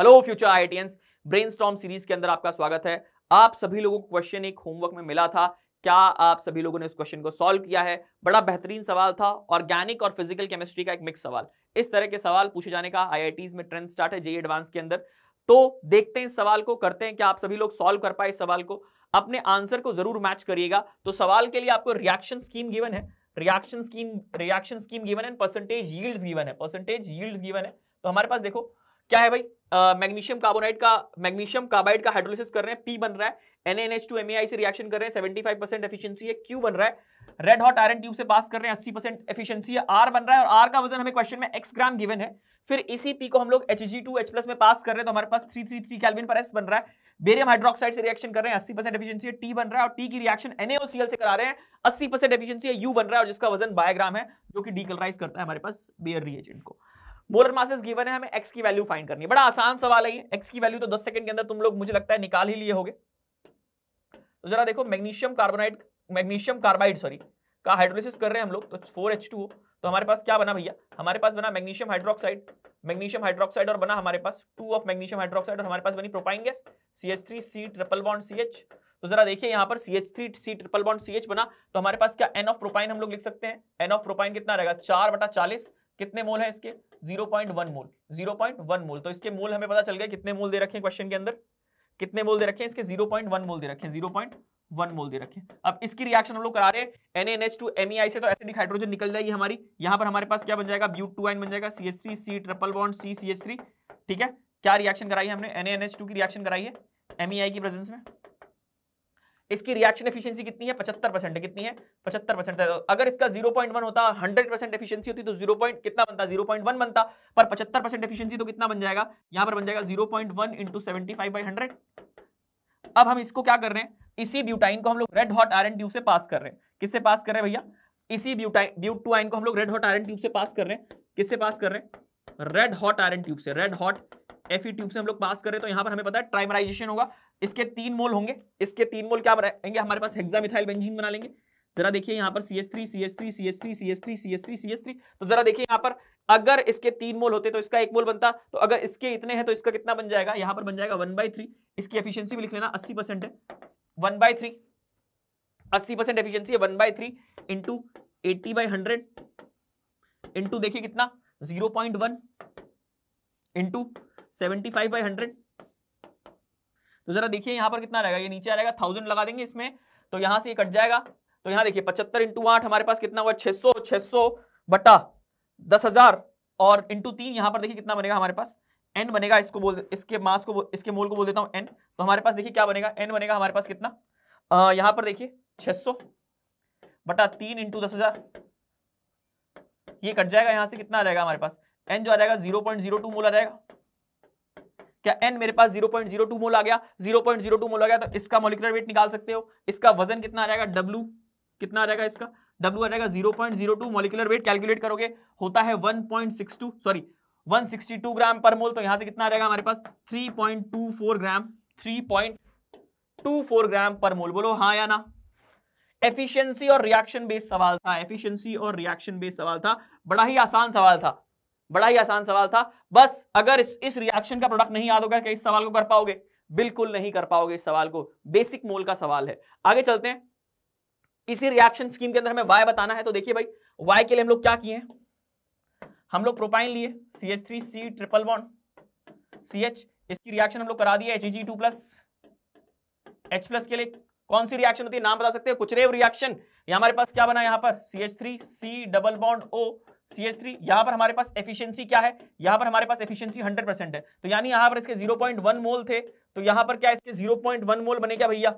hello future IITians brainstorm series के अंदर आपका स्वागत है आप सभी लोगों को क्वेश्चन एक होमवर्क में मिला था क्या आप सभी लोगों ने इस क्वेश्चन को सॉल्व किया है बड़ा बेहतरीन सवाल था ऑर्गेनिक और फिजिकल केमिस्ट्री का एक मिक्स सवाल इस तरह के सवाल पूछे जाने का आई में ट्रेंड स्टार्ट है जे एडवांस के अंदर तो देखते हैं इस सवाल को करते हैं क्या आप सभी लोग सॉल्व कर पाए इस सवाल को अपने आंसर को जरूर मैच करिएगा तो सवाल के लिए आपको रिएक्शन स्कीम गिवन है reaction scheme reaction scheme given है परसेंटेज यील्ड्स गिवन है परसेंटेज यील्ड्स गिवन है तो हमारे पास देखो क्या है भाई मैग्नीशियम कार्बोनाइट का मैग्नीशियम कार्बाइड का हाइड्रोलिसिस कर रहे हैं पी बन रहा है टू NaNH2MAI से रिएक्शन कर रहे हैं 75 परसेंट एफिशिएंसी है क्यू बन रहा है रेड हॉट आयरन ट्यूब से पास कर रहे हैं 80 परसेंट एफिशिएंसी है आर बन रहा है और आर का वजन हमें क्वेश्चन में एक्स ग्राम गिवन है फिर इसी पी को हम लोग Hg2H+ में पास कर रहे हैं तो हमारे पास थ्री थ्री थ्री कैलविन पर एस बन रहा है बेरियम हाइड्रोक्साइड से रिएक्शन कर रहे हैं अस्सी परसेंट एफिशिएंसी है टी बन रहा है और टी की रिएक्शन NaOCl से करा रहे हैं अस्सी परसेंट एफिशिएंसी है यू बन रहा है और जिसका वजन बायोग्राम है जो कि डीकलराइज करता है हमारे पास बेयर रिएजेंट को मोलर मासेस गिवन है हमें एक्स की वैल्यू फाइंड करनी है बड़ा आसान सवाल है एक्स की वैल्यू तो दस सेकंड के अंदर तुम लोग मुझे लगता है निकाल ही लिए होगे तो जरा देखो magnesium carbonite magnesium carbide sorry का हाइड्रोलिसिस कर रहे हैं हम लोग तो फोर एच टू तो हमारे पास क्या बना भैया हमारे पास बना मैग्नीशियम हाइड्रोक्साइड मैग्नीशियम हाइड्रोक्साइड और बना हमारे पास टू ऑफ मैग्नीशियम हाइड्रोक्साइड और हमारे पास बनी propyne gas C H three C triple bond C H तो जरा देखिए यहाँ पर C H three C triple bond C H बना तो हमारे पास क्या एन ऑफ प्रोपाइन हम लोग लिख सकते हैं एन ऑफ प्रोपाइन कितना रहेगा चार बटा चालीस कितने मोल है इसके 0.1 मोल 0.1 मोल तो इसके मोल हमें पता चल गया कितने मोल दे रखे हैं क्वेश्चन के अंदर कितने मोल दे रखे हैं इसके 0.1 मोल दे रखे हैं 0.1 मोल दे रखे हैं अब इसकी रिएक्शन हम लोग करा रहे हैं NaNH2 MEI से तो एसिडिक हाइड्रोजन निकल जाएगी हमारी यहां पर हमारे पास क्या बन जाएगा ब्यूट टू आइन बन जाएगा C three C triple bond C C C three ठीक है क्या रिएक्शन कराई है हमने NaNH2 e की रिएक्शन कराई है MEI की प्रेजेंस में इसकी रिएक्शन एफिशिएंसी कितनी है पचहत्तर परसेंट कितनी है पचहत्तर परसेंट है तो अगर इसका जीरो पॉइंट वन होता हंड्रेड परसेंट एफिशिएंसी होती तो जीरो पॉइंट कितना बनता जीरो पॉइंट वन बनता पर पचहत्तर परसेंट एफिशिएंसी तो कितना बन जाएगा यहां पर बन जाएगा zero point one into seventy five by hundred अब हम इसको क्या कर रहे हैं इसी ब्यूटाइन को हम लोग रेड हॉट आयरन ट्यूब से पास कर रहे हैं किससे पास कर रहे हैं भैया इसी ब्यूटाइन ब्यूट टू आयन को हम लोग रेड हॉट आयरन ट्यूब से पास कर रहे हैं किससे पास कर रहे हैं रेड हॉट आयरन ट्यूब से रेड हॉट एफ ट्यूब से हम लोग पास कर रहे हैं तो यहां पर हमें पता है ट्राइमराइजेशन होगा इसके तीन मोल होंगे इसके तीन मोल क्या बनाएंगे हमारे पास हेक्सामिथाइल बेंजीन बना लेंगे जरा देखिए यहाँ पर C S three C S three C S three C S three C S three C S three तो जरा देखिए यहाँ पर अगर इसके तीन मोल होते तो इसका एक मोल बनता तो अगर इसके इतने हैं तो इसका कितना बन जाएगा यहाँ पर बन जाएगा वन बाई थ्री इसकी एफिशिएंसी भी लिख लेना अस्सी परसेंट है वन बाई थ्री अस्सी परसेंट एफिशियंसी है one by three into eighty by hundred into देखिए कितना zero point one into seventy five by hundred तो जरा देखिए यहाँ पर कितना रहेगा ये नीचे आ रहेगा थाउजेंड लगा देंगे इसमें तो यहाँ से ये कट जाएगा तो यहाँ देखिए पचहत्तर इंटू आठ हमारे पास कितना हुआ छह सौ छह सौ बटा दस हजार और इंटू तीन यहाँ पर देखिए कितना बनेगा हमारे पास एन बनेगा इसको बोल इसके मास को इसके मोल को बोल देता हूँ एन तो हमारे पास देखिए क्या बनेगा एन बनेगा हमारे पास कितना आ, यहाँ पर देखिए छह सौ बटा तीन इंटू दस हजार ये कट जाएगा यहाँ से कितना आ जाएगा हमारे पास एन जो आ जाएगा zero point zero two mole आ जाएगा क्या एन मेरे पास zero zero point two mole आ गया zero zero point two mole आ गया तो इसका मोलिकुलर वेट निकाल सकते हो इसका वजन कितना आ जाएगा डब्लू कितना आ जाएगा इसका डब्लू आ जाएगा zero zero point two molecular weight calculate करोगे होता है one point six two sorry one sixty two gram पर मोल तो यहां से कितना आ जाएगा हमारे पास three point two four gram three point two four gram पर मोल बोलो हाँ या ना एफिशिएंसी और रिएक्शन बेस्ड सवाल था एफिशिएंसी और रिएक्शन बेस्ड सवाल था बड़ा ही आसान सवाल था बड़ा ही आसान सवाल था बस अगर इस, इस रिएक्शन का प्रोडक्ट नहीं याद होगा क्या इस सवाल को कर पाओगे बिल्कुल नहीं कर पाओगे इस सवाल को बेसिक मोल का सवाल है आगे चलते हैं इसी रिएक्शन स्कीम के अंदर हमें वाई बताना है तो देखिए भाई वाई के लिए हम लोग क्या किए हम लोग प्रोपाइन लिए C H three C triple one C H इसकी रिएक्शन हम लोग करा दिए H G two plus H plus के लिए कौन सी रिएक्शन होती है नाम बता सकते हैं कुछ रेव रिएक्शन हमारे पास क्या बना यहाँ पर C H three C double bond O C S three यहां पर हमारे पास एफिशिएंसी क्या है यहां पर हमारे पास एफिशिएंसी 100 परसेंट है तो यानी यहां पर इसके 0.1 मोल थे तो यहां पर क्या इसके 0.1 मोल बने क्या भैया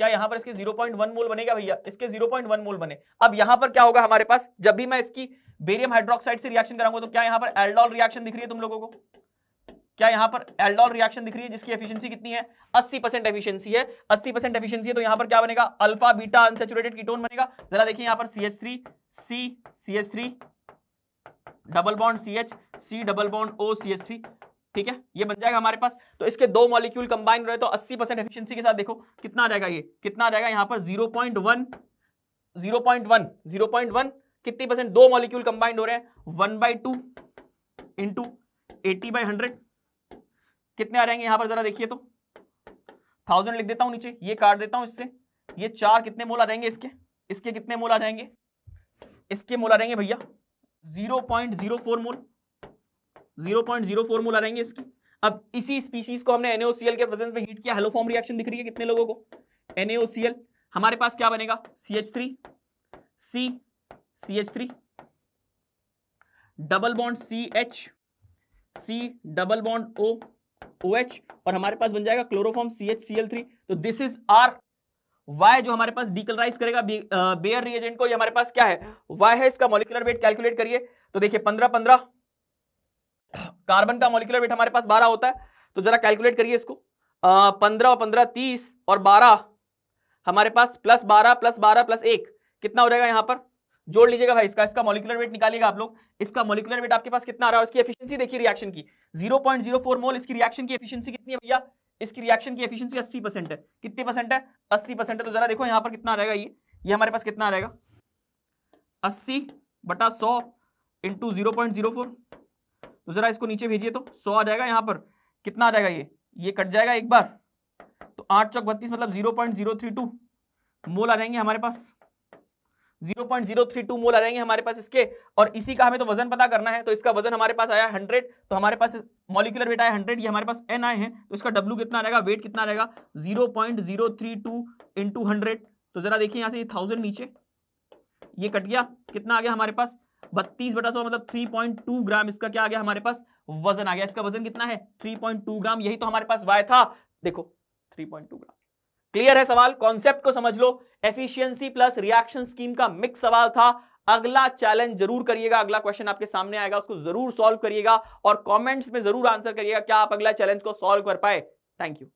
क्या यहां पर इसके 0.1 मोल बनेगा भैया इसके 0.1 मोल बने अब यहां पर क्या होगा हमारे पास जब भी मैं इसकी बेरियम हाइड्रोक्साइड से रिएक्शन कराऊंगा तो क्या यहां पर एल्डोल रिएक्शन दिख रही है तुम लोगों को क्या यहां पर एल्डोल रिएक्शन दिख रही है जिसकी एफिशिएंसी कितनी है 80 परसेंट एफिशिएंसी है 80 परसेंट एफिशिएंसी है तो यहां पर क्या बनेगा अल्फा बीटा अनसेचुरेटेड कीटोन बनेगा जरा देखिए यहां पर C H three C C H three double bond C H C double bond O C H three ठीक है ये बन जाएगा हमारे पास तो इसके दो मॉलिक्यूल कंबाइन रहे तो 80 परसेंट एफिशियंसी के साथ देखो कितना आ जाएगा ये कितना आ जाएगा यहाँ पर 0.1 0.1 0.1 कितनी परसेंट दो मॉलिक्यूल कंबाइंड हो रहे हैं one by two into eighty by hundred कितने आ जाएंगे यहाँ पर जरा देखिए तो थाउजेंड लिख देता हूँ नीचे ये काट देता हूँ इससे ये चार कितने मोल आ जाएंगे इसके इसके कितने मोल आ जाएंगे इसके मोल आ जाएंगे भैया zero point zero four mole zero point zero four mole आ जाएंगे इसकी अब इसी स्पीसीज को हमने एनएओसीएल के प्रेजेंस में हीट किया हेलोफॉर्म रिएक्शन दिख रही है कितने लोगों को एनएओसीएल हमारे पास क्या बनेगा C H three C C H three double bond C H C double bond O O H और हमारे पास बन जाएगा chloroform C H C L three तो दिस इज आर वाई जो हमारे पास डीकलराइज करेगा बेयर रिएजेंट को ये हमारे पास क्या है वाई है इसका मोलिकुलर वेट कैलकुलेट करिए तो देखिए पंद्रह पंद्रह कार्बन का मोलिकुलर वेट हमारे पास बारह होता है तो जरा कैलकुलेट करिए इसको पंद्रह और पंद्रह तीस और बारह हमारे पास प्लस बारह प्लस बारह प्लस एक कितना हो जाएगा यहां पर जोड़ लीजिएगा भाई इसका इसका मोलिकुलर वेट निकालिएगा आप लोग इसका मोलिकुलर वेट आपके पास कितना आ रहा है इसकी एफिशिएंसी देखिए रिएक्शन की 0.04 मोल इसकी रिएक्शन की एफिशिएंसी कितनी है भैया इसकी रिएक्शन की एफिशिएंसी 80 परसेंट है कितने परसेंट है 80 परसेंट है तो जरा देखो यहां पर कितना रहेगा ये ये हमारे पास कितना रहेगा 80 बटा 100 into zero point zero four तो जरा इसको नीचे भेजिए तो 100 आ जाएगा यहां पर कितना आ जाएगा ये ये कट जाएगा एक बार तो आठ चौक बत्तीस मतलब जीरो मोल आ जाएंगे हमारे पास 0.032 मोल आ जाएंगे हमारे पास इसके और इसी का हमें तो वजन पता करना है तो इसका वजन हमारे पास आया 100 तो हमारे पास मॉलिकुलर वेट आया 100 ये हमारे पास एन आए हैं तो इसका डब्ल्यू कितना रहेगा वेट कितना रहेगा 0.032 पॉइंट जीरो तो जरा देखिए यहाँ से ये थाउजेंड नीचे ये कट गया कितना आ गया हमारे पास बत्तीस बटा सौ मतलब 3.2 ग्राम इसका क्या आ गया हमारे पास वजन आ गया इसका वजन कितना है 3.2 ग्राम यही तो हमारे पास वाय था देखो 3.2 ग्राम क्लियर है सवाल कॉन्सेप्ट को समझ लो एफिशिएंसी प्लस रिएक्शन स्कीम का मिक्स सवाल था अगला चैलेंज जरूर करिएगा अगला क्वेश्चन आपके सामने आएगा उसको जरूर सॉल्व करिएगा और कमेंट्स में जरूर आंसर करिएगा क्या आप अगला चैलेंज को सॉल्व कर पाए थैंक यू